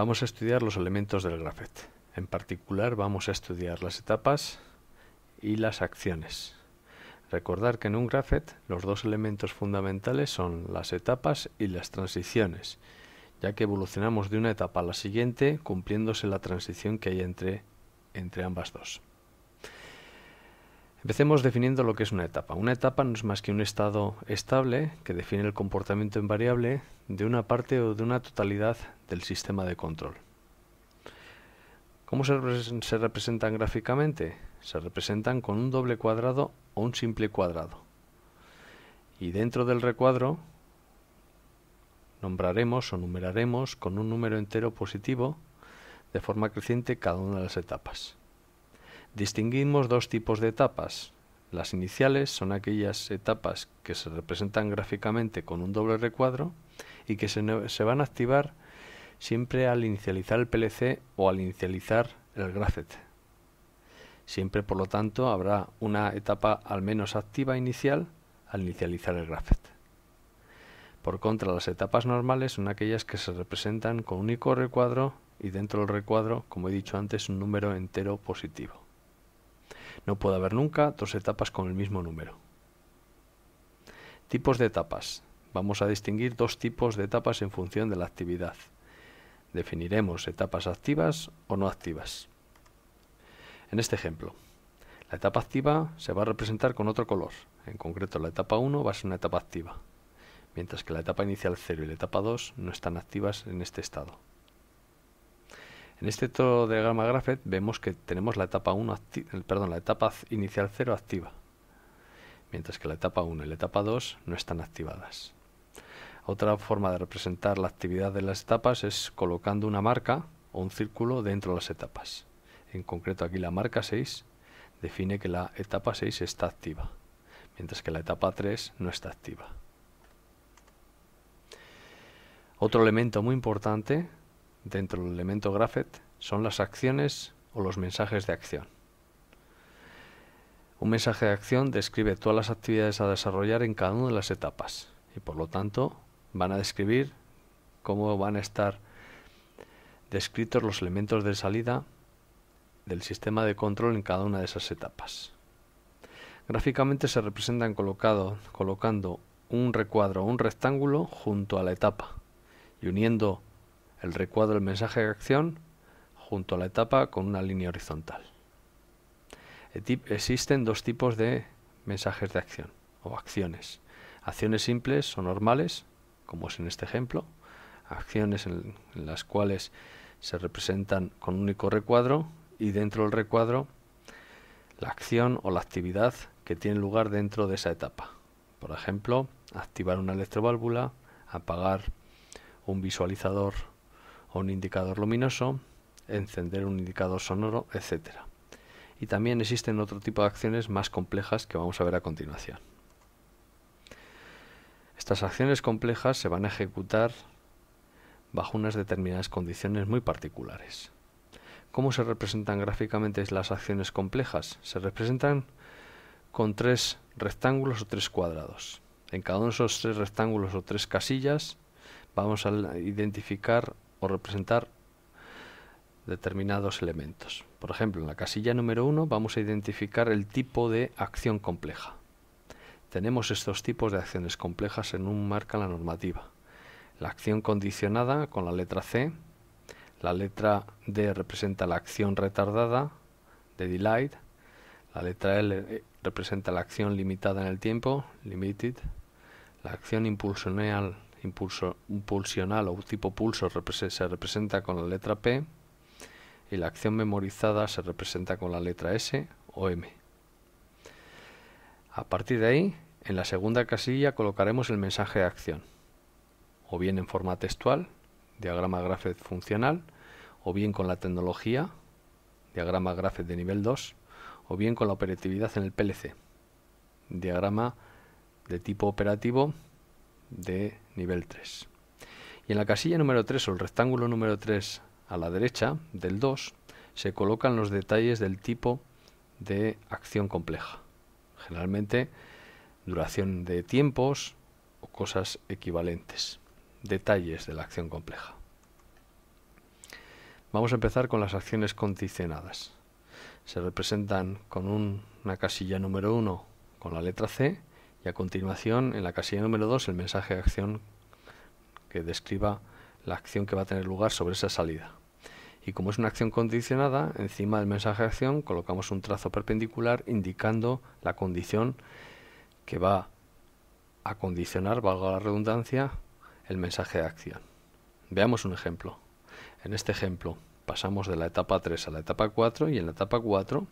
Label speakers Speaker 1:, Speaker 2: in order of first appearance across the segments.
Speaker 1: Vamos a estudiar los elementos del Graphet. En particular vamos a estudiar las etapas y las acciones. Recordar que en un Graphet los dos elementos fundamentales son las etapas y las transiciones, ya que evolucionamos de una etapa a la siguiente cumpliéndose la transición que hay entre, entre ambas dos. Empecemos definiendo lo que es una etapa. Una etapa no es más que un estado estable que define el comportamiento invariable de una parte o de una totalidad del sistema de control. ¿Cómo se, representan gráficamente? Se representan con un doble cuadrado o un simple cuadrado. Y dentro del recuadro nombraremos o numeraremos con un número entero positivo de forma creciente cada una de las etapas. Distinguimos dos tipos de etapas. Las iniciales son aquellas etapas que se representan gráficamente con un doble recuadro y que se, van a activar siempre al inicializar el PLC o al inicializar el Graphet. Siempre, por lo tanto, habrá una etapa al menos activa inicial al inicializar el Graphet. Por contra, las etapas normales son aquellas que se representan con un único recuadro y dentro del recuadro, como he dicho antes, un número entero positivo. No puede haber nunca dos etapas con el mismo número. Tipos de etapas. Vamos a distinguir dos tipos de etapas en función de la actividad. Definiremos etapas activas o no activas. En este ejemplo, la etapa activa se va a representar con otro color. En concreto, la etapa 1 va a ser una etapa activa, mientras que la etapa inicial 0 y la etapa 2 no están activas en este estado. En este diagrama Graphet vemos que tenemos la etapa 1 perdón, la etapa inicial 0 activa, mientras que la etapa 1 y la etapa 2 no están activadas. Otra forma de representar la actividad de las etapas es colocando una marca o un círculo dentro de las etapas. En concreto aquí la marca 6 define que la etapa 6 está activa, mientras que la etapa 3 no está activa. Otro elemento muy importante dentro del elemento Graphet son las acciones o los mensajes de acción. Un mensaje de acción describe todas las actividades a desarrollar en cada una de las etapas y por lo tanto van a describir cómo van a estar descritos los elementos de salida del sistema de control en cada una de esas etapas. Gráficamente se representan colocando un recuadro o un rectángulo junto a la etapa y uniendo el recuadro del mensaje de acción junto a la etapa con una línea horizontal. E existen dos tipos de mensajes de acción o acciones. Acciones simples o normales, como es en este ejemplo, acciones en, las cuales se representan con un único recuadro y dentro del recuadro la acción o la actividad que tiene lugar dentro de esa etapa. Por ejemplo, activar una electroválvula, apagar un visualizador o un indicador luminoso, encender un indicador sonoro, etc. Y también existen otro tipo de acciones más complejas que vamos a ver a continuación. Estas acciones complejas se van a ejecutar bajo unas determinadas condiciones muy particulares. ¿Cómo se representan gráficamente las acciones complejas? Se representan con tres rectángulos o tres cuadrados. En cada uno de esos tres rectángulos o tres casillas vamos a identificar o representar determinados elementos. Por ejemplo, en la casilla número 1 vamos a identificar el tipo de acción compleja. Tenemos estos tipos de acciones complejas en un marca la normativa. La acción condicionada con la letra C, la letra D representa la acción retardada de delayed, la letra L eh, representa la acción limitada en el tiempo, limited, la acción impulsional Impulsional o tipo pulso se representa con la letra P y la acción memorizada se representa con la letra S o M. A partir de ahí, en la segunda casilla colocaremos el mensaje de acción, o bien en forma textual, diagrama gráfico funcional, o bien con la tecnología, diagrama gráfico de nivel 2, o bien con la operatividad en el PLC, diagrama de tipo operativo de nivel 3. Y en la casilla número 3 o el rectángulo número 3 a la derecha del 2 se colocan los detalles del tipo de acción compleja. Generalmente duración de tiempos o cosas equivalentes. Detalles de la acción compleja. Vamos a empezar con las acciones condicionadas. Se representan con una casilla número 1 con la letra C y a continuación en la casilla número 2 el mensaje de acción que describa la acción que va a tener lugar sobre esa salida. Y como es una acción condicionada, encima del mensaje de acción colocamos un trazo perpendicular indicando la condición que va a condicionar, valga la redundancia, el mensaje de acción. Veamos un ejemplo. En este ejemplo pasamos de la etapa 3 a la etapa 4 y en la etapa 4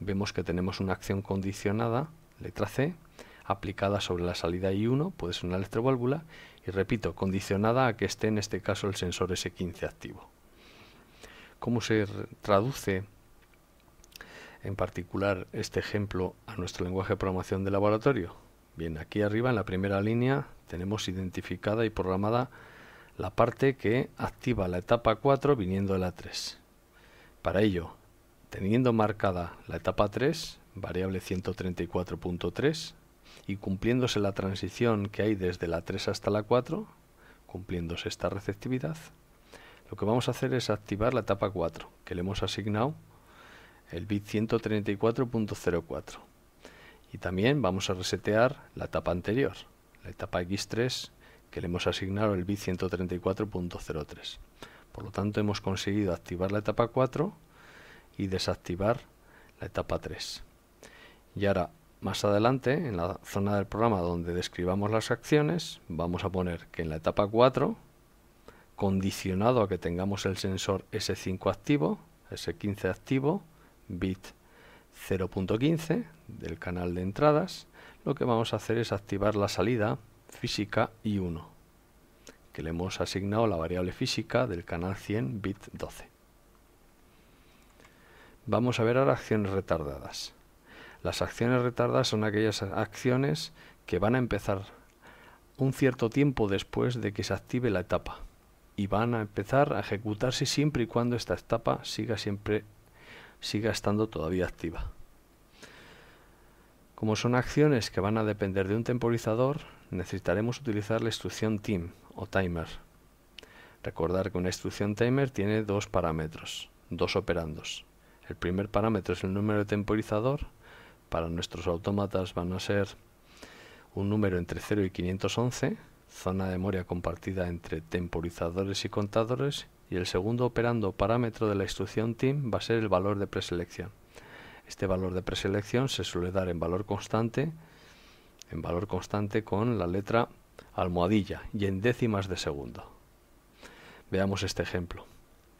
Speaker 1: vemos que tenemos una acción condicionada, letra C, aplicada sobre la salida I1, puede ser una electroválvula, y repito, condicionada a que esté en este caso el sensor S15 activo. ¿Cómo se traduce en particular este ejemplo a nuestro lenguaje de programación de laboratorio? Bien, aquí arriba en la primera línea tenemos identificada y programada la parte que activa la etapa 4 viniendo de la 3. Para ello, teniendo marcada la etapa 3, variable 134.3, y cumpliéndose la transición que hay desde la 3 hasta la 4, cumpliéndose esta receptividad, lo que vamos a hacer es activar la etapa 4, que le hemos asignado el bit 134.04. Y también vamos a resetear la etapa anterior, la etapa X3, que le hemos asignado el bit 134.03. Por lo tanto, hemos conseguido activar la etapa 4 y desactivar la etapa 3. Y ahora más adelante, en la zona del programa donde describamos las acciones, vamos a poner que en la etapa 4, condicionado a que tengamos el sensor S5 activo, S15 activo, bit 0.15 del canal de entradas, lo que vamos a hacer es activar la salida física I1, que le hemos asignado la variable física del canal 100 bit 12. Vamos a ver ahora acciones retardadas. Las acciones retardadas son aquellas acciones que van a empezar un cierto tiempo después de que se active la etapa y van a empezar a ejecutarse siempre y cuando esta etapa siga siempre siga estando todavía activa. Como son acciones que van a depender de un temporizador, necesitaremos utilizar la instrucción TIM o timer. Recordar que una instrucción timer tiene dos parámetros, dos operandos. El primer parámetro es el número de temporizador para nuestros autómatas van a ser un número entre 0 y 511, zona de memoria compartida entre temporizadores y contadores, y el segundo operando parámetro de la instrucción TIM va a ser el valor de preselección. Este valor de preselección se suele dar en valor constante, en valor constante con la letra almohadilla y en décimas de segundo. Veamos este ejemplo.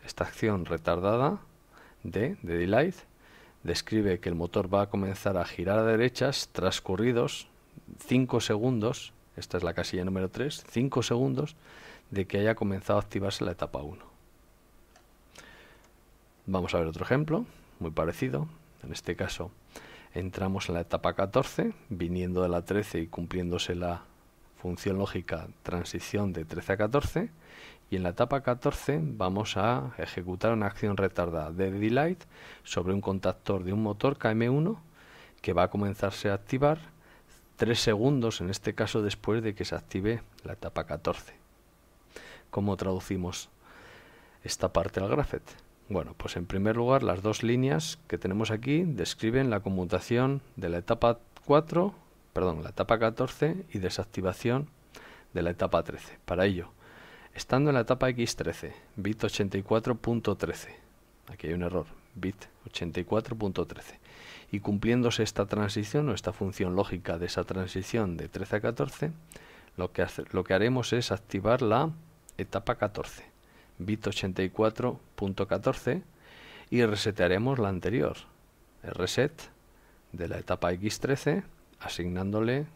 Speaker 1: Esta acción retardada de, de delay describe que el motor va a comenzar a girar a derechas transcurridos 5 segundos, esta es la casilla número 3, 5 segundos de que haya comenzado a activarse la etapa 1. Vamos a ver otro ejemplo, muy parecido. En este caso entramos en la etapa 14, viniendo de la 13 y cumpliéndose la función lógica transición de 13 a 14 y en la etapa 14 vamos a ejecutar una acción retardada de Delight sobre un contactor de un motor KM1 que va a comenzarse a activar 3 segundos en este caso después de que se active la etapa 14. ¿Cómo traducimos esta parte al Graphet? Bueno, pues en primer lugar las dos líneas que tenemos aquí describen la conmutación de la etapa 4, perdón, la etapa 14 y desactivación de la etapa 13. Para ello, Estando en la etapa X13, bit 84.13, aquí hay un error, bit 84.13, y cumpliéndose esta transición o esta función lógica de esa transición de 13 a 14, lo que, haremos es activar la etapa 14, bit 84.14, y resetearemos la anterior, el reset de la etapa X13, asignándole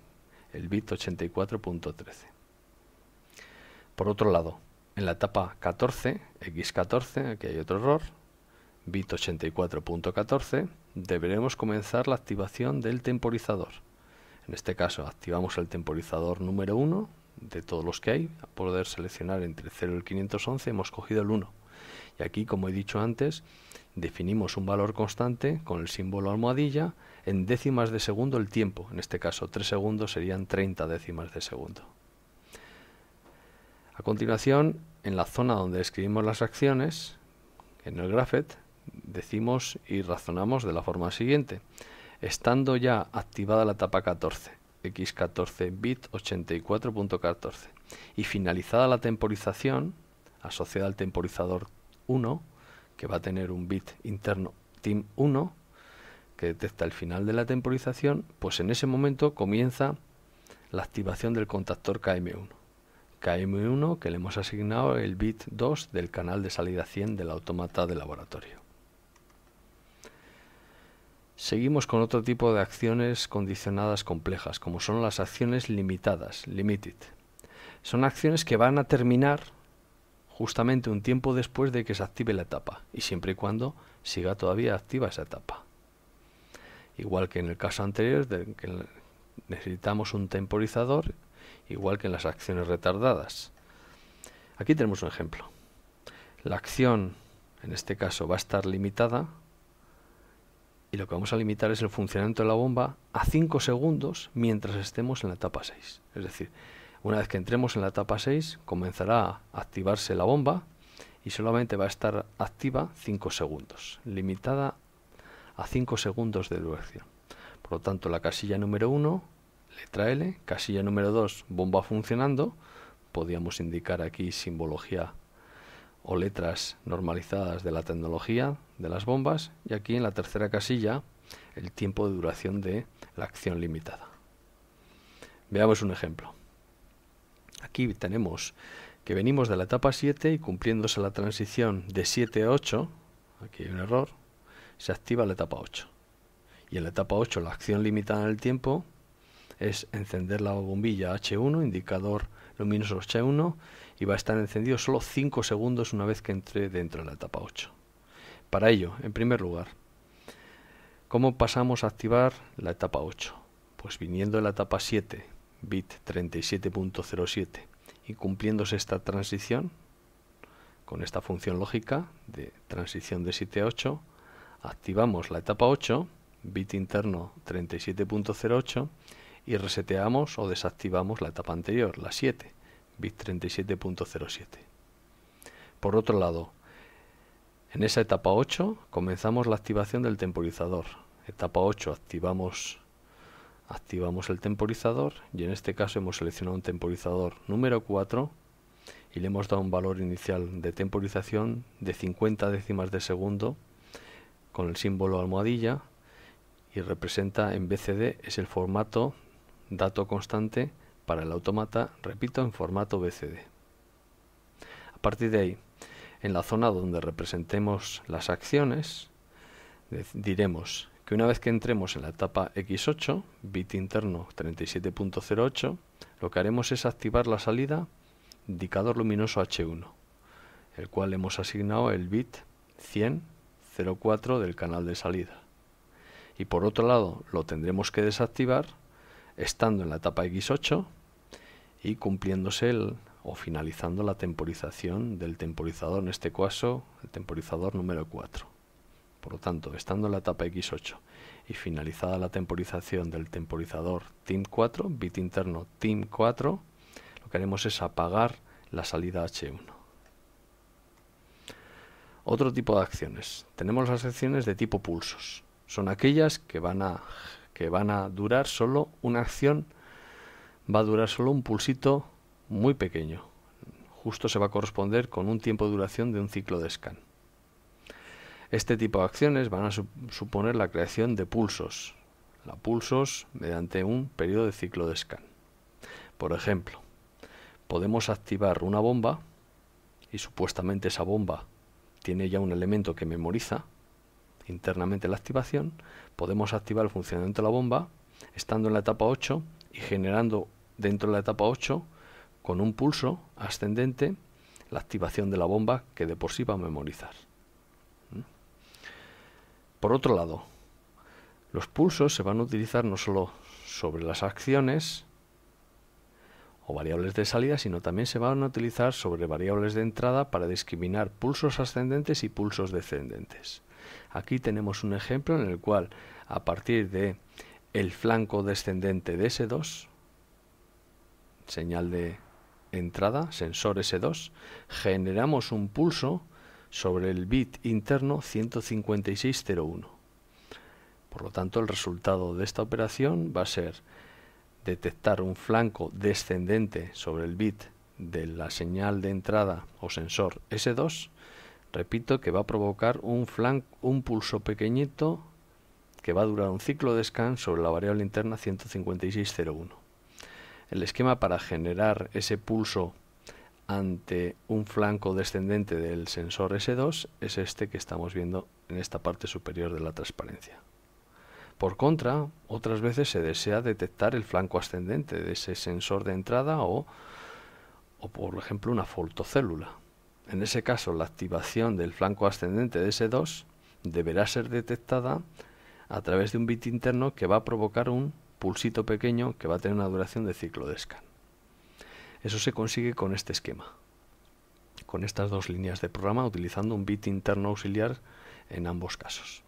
Speaker 1: el bit 84.13. Por otro lado, en la etapa 14, X14, aquí hay otro error, bit 84.14, deberemos comenzar la activación del temporizador. En este caso activamos el temporizador número 1 de todos los que hay, a poder seleccionar entre 0 y el 511 hemos cogido el 1. Y aquí, como he dicho antes, definimos un valor constante con el símbolo almohadilla en décimas de segundo el tiempo. En este caso 3 segundos serían 30 décimas de segundo. A continuación, en la zona donde escribimos las acciones, en el Graphet, decimos y razonamos de la forma siguiente. Estando ya activada la tapa 14, x14 bit 84.14, y finalizada la temporización, asociada al temporizador 1, que va a tener un bit interno team 1, que detecta el final de la temporización, pues en ese momento comienza la activación del contactor KM1. KM1 que le hemos asignado el bit 2 del canal de salida 100 del automata de laboratorio. Seguimos con otro tipo de acciones condicionadas complejas, como son las acciones limitadas, limited. Son acciones que van a terminar justamente un tiempo después de que se active la etapa, y siempre y cuando siga todavía activa esa etapa. Igual que en el caso anterior, de necesitamos un temporizador igual que en las acciones retardadas. Aquí tenemos un ejemplo. La acción, en este caso, va a estar limitada y lo que vamos a limitar es el funcionamiento de la bomba a 5 segundos mientras estemos en la etapa 6. Es decir, una vez que entremos en la etapa 6, comenzará a activarse la bomba y solamente va a estar activa 5 segundos, limitada a 5 segundos de duración. Por lo tanto, la casilla número 1 letra L, casilla número 2, bomba funcionando, podíamos indicar aquí simbología o letras normalizadas de la tecnología de las bombas y aquí en la tercera casilla el tiempo de duración de la acción limitada. Veamos un ejemplo. Aquí tenemos que venimos de la etapa 7 y cumpliéndose la transición de 7 a 8, aquí hay un error, se activa la etapa 8. Y en la etapa 8 la acción limitada en el tiempo es encender la bombilla H1, indicador luminoso H1, y va a estar encendido solo 5 segundos una vez que entre dentro de la etapa 8. Para ello, en primer lugar, ¿cómo pasamos a activar la etapa 8? Pues viniendo de la etapa 7, bit 37.07, y cumpliéndose esta transición, con esta función lógica de transición de 7 a 8, activamos la etapa 8, bit interno 37.08, y reseteamos o desactivamos la etapa anterior, la 7, bit 37.07. Por otro lado, en esa etapa 8 comenzamos la activación del temporizador. Etapa 8 activamos, activamos el temporizador y en este caso hemos seleccionado un temporizador número 4 y le hemos dado un valor inicial de temporización de 50 décimas de segundo con el símbolo almohadilla y representa en BCD es el formato dato constante para el automata repito, en formato BCD. A partir de ahí, en la zona donde representemos las acciones, diremos que una vez que entremos en la etapa X8, bit interno 37.08, lo que haremos es activar la salida indicador luminoso H1, el cual hemos asignado el bit 100.04 del canal de salida. Y por otro lado, lo tendremos que desactivar estando en la etapa X8 y cumpliéndose el, o finalizando la temporización del temporizador, en este caso el temporizador número 4. Por lo tanto, estando en la etapa X8 y finalizada la temporización del temporizador TIM 4, bit interno TIM 4, lo que haremos es apagar la salida H1. Otro tipo de acciones. Tenemos las acciones de tipo pulsos. Son aquellas que van a que van a durar solo una acción, va a durar solo un pulsito muy pequeño. Justo se va a corresponder con un tiempo de duración de un ciclo de scan. Este tipo de acciones van a suponer la creación de pulsos, la pulsos mediante un periodo de ciclo de scan. Por ejemplo, podemos activar una bomba y supuestamente esa bomba tiene ya un elemento que memoriza internamente la activación, podemos activar el funcionamiento de la bomba estando en la etapa 8 y generando dentro de la etapa 8 con un pulso ascendente la activación de la bomba que de por sí va a memorizar. ¿Mm? Por otro lado, los pulsos se van a utilizar no solo sobre las acciones o variables de salida, sino también se van a utilizar sobre variables de entrada para discriminar pulsos ascendentes y pulsos descendentes. Aquí tenemos un ejemplo en el cual a partir de el flanco descendente de S2, señal de entrada, sensor S2, generamos un pulso sobre el bit interno 15601. Por lo tanto, el resultado de esta operación va a ser detectar un flanco descendente sobre el bit de la señal de entrada o sensor S2 repito que va a provocar un, pulso pequeñito que va a durar un ciclo de scan sobre la variable interna 156.01. El esquema para generar ese pulso ante un flanco descendente del sensor S2 es este que estamos viendo en esta parte superior de la transparencia. Por contra, otras veces se desea detectar el flanco ascendente de ese sensor de entrada o, o por ejemplo, una fotocélula en ese caso la activación del flanco ascendente de s 2 deberá ser detectada a través de un bit interno que va a provocar un pulsito pequeño que va a tener una duración de ciclo de scan. Eso se consigue con este esquema, con estas dos líneas de programa utilizando un bit interno auxiliar en ambos casos.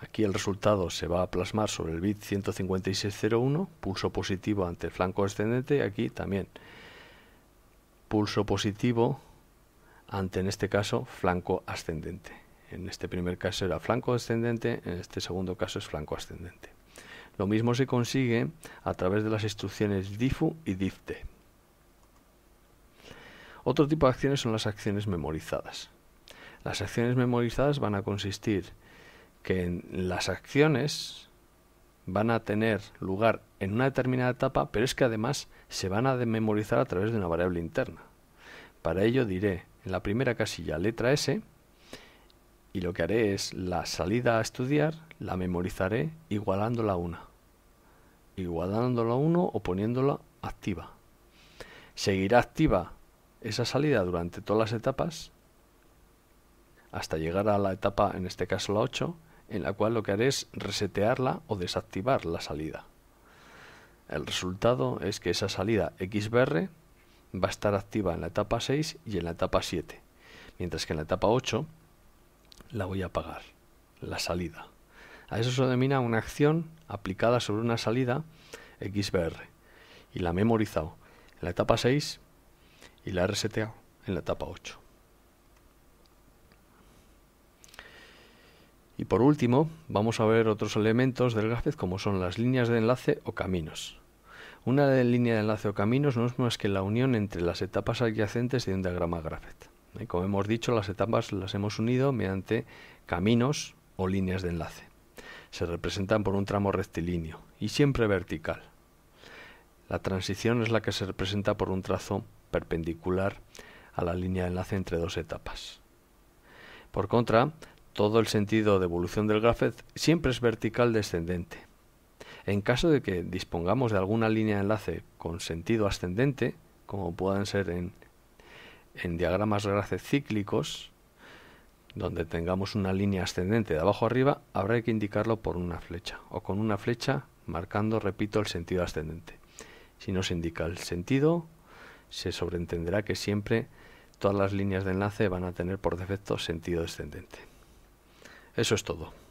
Speaker 1: Aquí el resultado se va a plasmar sobre el bit 15601, pulso positivo ante el flanco ascendente, aquí también pulso positivo ante, en este caso, flanco ascendente. En este primer caso era flanco descendente en este segundo caso es flanco ascendente. Lo mismo se consigue a través de las instrucciones difu y difte. Otro tipo de acciones son las acciones memorizadas. Las acciones memorizadas van a consistir que las acciones van a tener lugar en una determinada etapa, pero es que además se van a memorizar a través de una variable interna. Para ello diré en la primera casilla letra S y lo que haré es la salida a estudiar la memorizaré igualándola a 1 igualándola a 1 o poniéndola activa seguirá activa esa salida durante todas las etapas hasta llegar a la etapa en este caso la 8 en la cual lo que haré es resetearla o desactivar la salida el resultado es que esa salida XBR va a estar activa en la etapa 6 y en la etapa 7, mientras que en la etapa 8 la voy a apagar, la salida. A eso se denomina una acción aplicada sobre una salida XBR y la he memorizado en la etapa 6 y la he reseteado en la etapa 8. Y por último, vamos a ver otros elementos del gráfico como son las líneas de enlace o caminos. Una línea de enlace o caminos no es más que la unión entre las etapas adyacentes de un diagrama Graphet. ¿eh? Como hemos dicho, las etapas las hemos unido mediante caminos o líneas de enlace. Se representan por un tramo rectilíneo y siempre vertical. La transición es la que se representa por un trazo perpendicular a la línea de enlace entre dos etapas. Por contra, todo el sentido de evolución del gráfico siempre es vertical descendente. En caso de que dispongamos de alguna línea de enlace con sentido ascendente, como puedan ser en, diagramas diagramas enlace cíclicos, donde tengamos una línea ascendente de abajo arriba, habrá que indicarlo por una flecha o con una flecha marcando, repito, el sentido ascendente. Si no se indica el sentido, se sobreentenderá que siempre todas las líneas de enlace van a tener por defecto sentido descendente. Eso es todo.